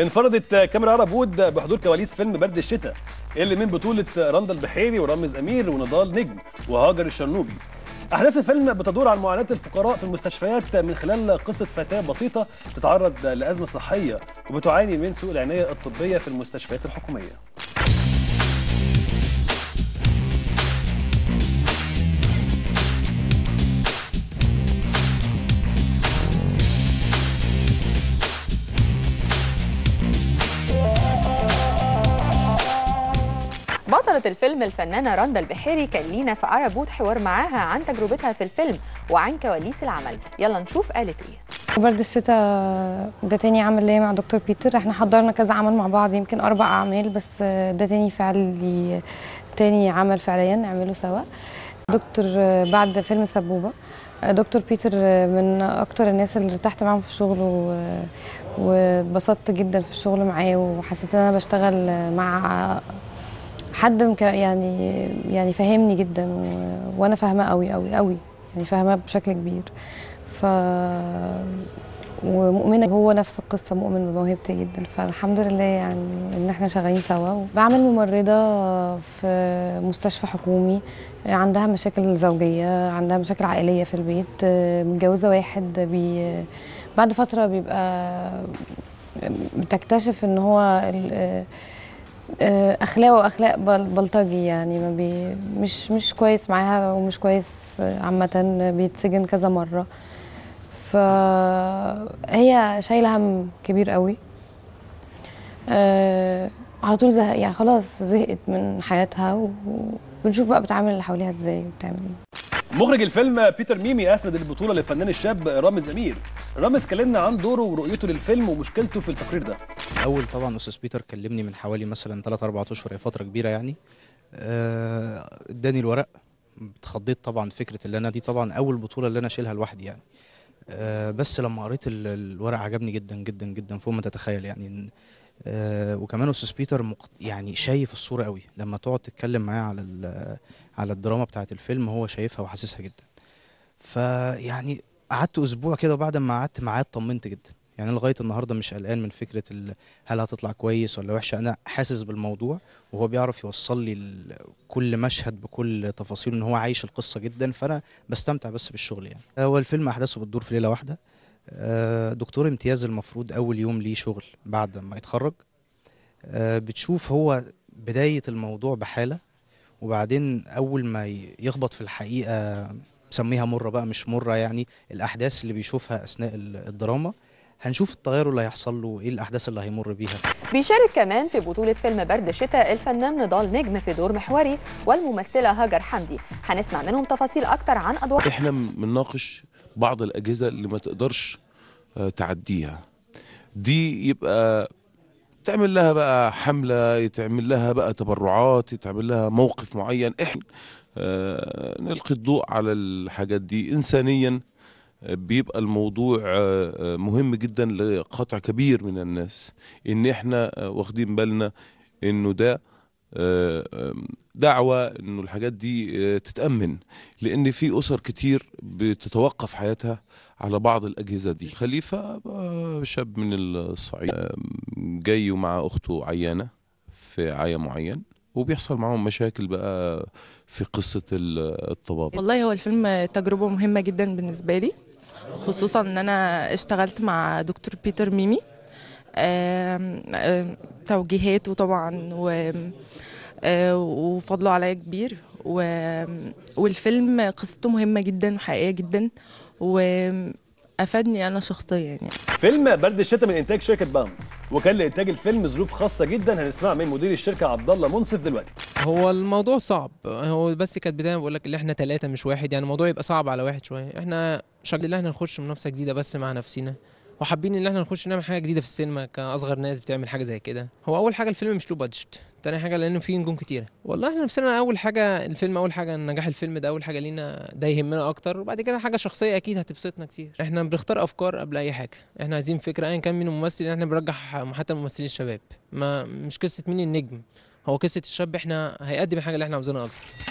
انفردت كاميرا عرب وود بحضور كواليس فيلم برد الشتاء اللي من بطولة رندا البحيري ورامز أمير ونضال نجم وهاجر الشرنوبي أحداث الفيلم بتدور عن معاناة الفقراء في المستشفيات من خلال قصة فتاة بسيطة تتعرض لأزمة صحية وبتعاني من سوء العناية الطبية في المستشفيات الحكومية بطلة الفيلم الفنانة رندا البحيري كان لينا في عربوت حوار معاها عن تجربتها في الفيلم وعن كواليس العمل يلا نشوف قالت ايه برد الستة ده تاني عمل ليا مع دكتور بيتر احنا حضرنا كذا عمل مع بعض يمكن اربع اعمال بس ده تاني فعلي تاني عمل فعليا نعمله سوا دكتور بعد فيلم سبوبه دكتور بيتر من اكتر الناس اللي ارتحت معاهم في الشغل واتبسطت جدا في الشغل معاه وحسيت ان انا بشتغل مع حد يعني يعني فهمني جدا و... وانا فاهمه قوي قوي قوي يعني فاهمه بشكل كبير ف ومؤمنة هو نفس القصة مؤمن بموهبتي جدا فالحمد لله يعني إن احنا شغالين سوا بعمل ممرضة في مستشفى حكومي عندها مشاكل زوجية عندها مشاكل عائلية في البيت متجوزة واحد بي بعد فترة بيبقى بتكتشف إن هو ال... آه، اخلاقه واخلاق بلطجي يعني ما بي مش مش كويس معاها ومش كويس آه، عامه بيتسجن كذا مره فهي شايله هم كبير قوي أه على طول زهق يعني خلاص زهقت من حياتها وبنشوف بقى بتعامل اللي حواليها ازاي وبتعمل ايه مخرج الفيلم بيتر ميمي اسند البطوله للفنان الشاب رامز امير رامز كلمنا عن دوره ورؤيته للفيلم ومشكلته في التقرير ده الاول طبعا استاذ بيتر كلمني من حوالي مثلا 3 4 اشهر هي فتره كبيره يعني آه، اداني الورق اتخضيت طبعا فكره اللي انا دي طبعا اول بطوله اللي انا اشيلها لوحدي يعني آه، بس لما قريت الورق عجبني جدا جدا جدا فوق ما تتخيل يعني آه، وكمان استاذ بيتر يعني شايف الصوره قوي لما تقعد تتكلم معاه على على الدراما بتاعه الفيلم هو شايفها وحاسسها جدا فيعني قعدت اسبوع كده بعد ما قعدت معاه اطمنت جدا يعني لغايه النهارده مش قلقان من فكره هل هتطلع كويس ولا وحشه انا حاسس بالموضوع وهو بيعرف يوصل لي كل مشهد بكل تفاصيله ان هو عايش القصه جدا فانا بستمتع بس بالشغل يعني هو الفيلم احداثه بتدور في ليله واحده آه، دكتور امتياز المفروض اول يوم ليه شغل بعد ما يتخرج آه، بتشوف هو بدايه الموضوع بحاله وبعدين اول ما يخبط في الحقيقه بسميها مره بقى مش مره يعني الاحداث اللي بيشوفها اثناء الدراما هنشوف التغير اللي هيحصل له وايه الاحداث اللي هيمر بيها بيشارك كمان في بطوله فيلم برد شتاء الفنان نضال نجم في دور محوري والممثله هاجر حمدي هنسمع منهم تفاصيل اكتر عن ادوار احنا بنناقش بعض الاجهزه اللي ما تقدرش آه، تعديها دي يبقى تعمل لها بقى حملة يتعمل لها بقى تبرعات يتعمل لها موقف معين احنا آه، نلقي الضوء على الحاجات دي إنسانيا بيبقى الموضوع آه، آه، مهم جدا لقطع كبير من الناس ان احنا آه، واخدين بالنا انه ده دعوة انه الحاجات دي تتأمن لان في اسر كتير بتتوقف حياتها على بعض الاجهزة دي خليفة شاب من الصعيد جاي ومع اخته عيانة في عيا معين وبيحصل معاهم مشاكل بقى في قصه الطبابه والله هو الفيلم تجربه مهمه جدا بالنسبه لي خصوصا ان انا اشتغلت مع دكتور بيتر ميمي توجيهاته طبعا و آه، وفضله عليا كبير و... والفيلم قصته مهمه جدا وحقيقيه جدا وافادني انا شخصيا يعني فيلم برد الشتاء من انتاج شركه بام وكان لانتاج الفيلم ظروف خاصه جدا هنسمعها من مدير الشركه عبد الله منصف دلوقتي هو الموضوع صعب هو بس كانت بدايه بقول لك اللي احنا ثلاثه مش واحد يعني الموضوع يبقى صعب على واحد شويه احنا شغل ان احنا نخش منافسه جديده بس مع نفسينا وحابين ان احنا نخش نعمل حاجه جديده في السينما كاصغر ناس بتعمل حاجه زي كده هو اول حاجه الفيلم مش له بادجت تاني حاجه لان في نجوم كتيره والله احنا نفسنا اول حاجه الفيلم اول حاجه نجاح الفيلم ده اول حاجه لينا ده يهمنا اكتر وبعد كده حاجه شخصيه اكيد هتبسطنا كتير احنا بنختار افكار قبل اي حاجه احنا عايزين فكره ايا كان مين الممثل احنا بنرجح حتى الممثلين الشباب ما مش قصه مين النجم هو قصه الشاب احنا هيقدم الحاجه اللي احنا عاوزينها اكتر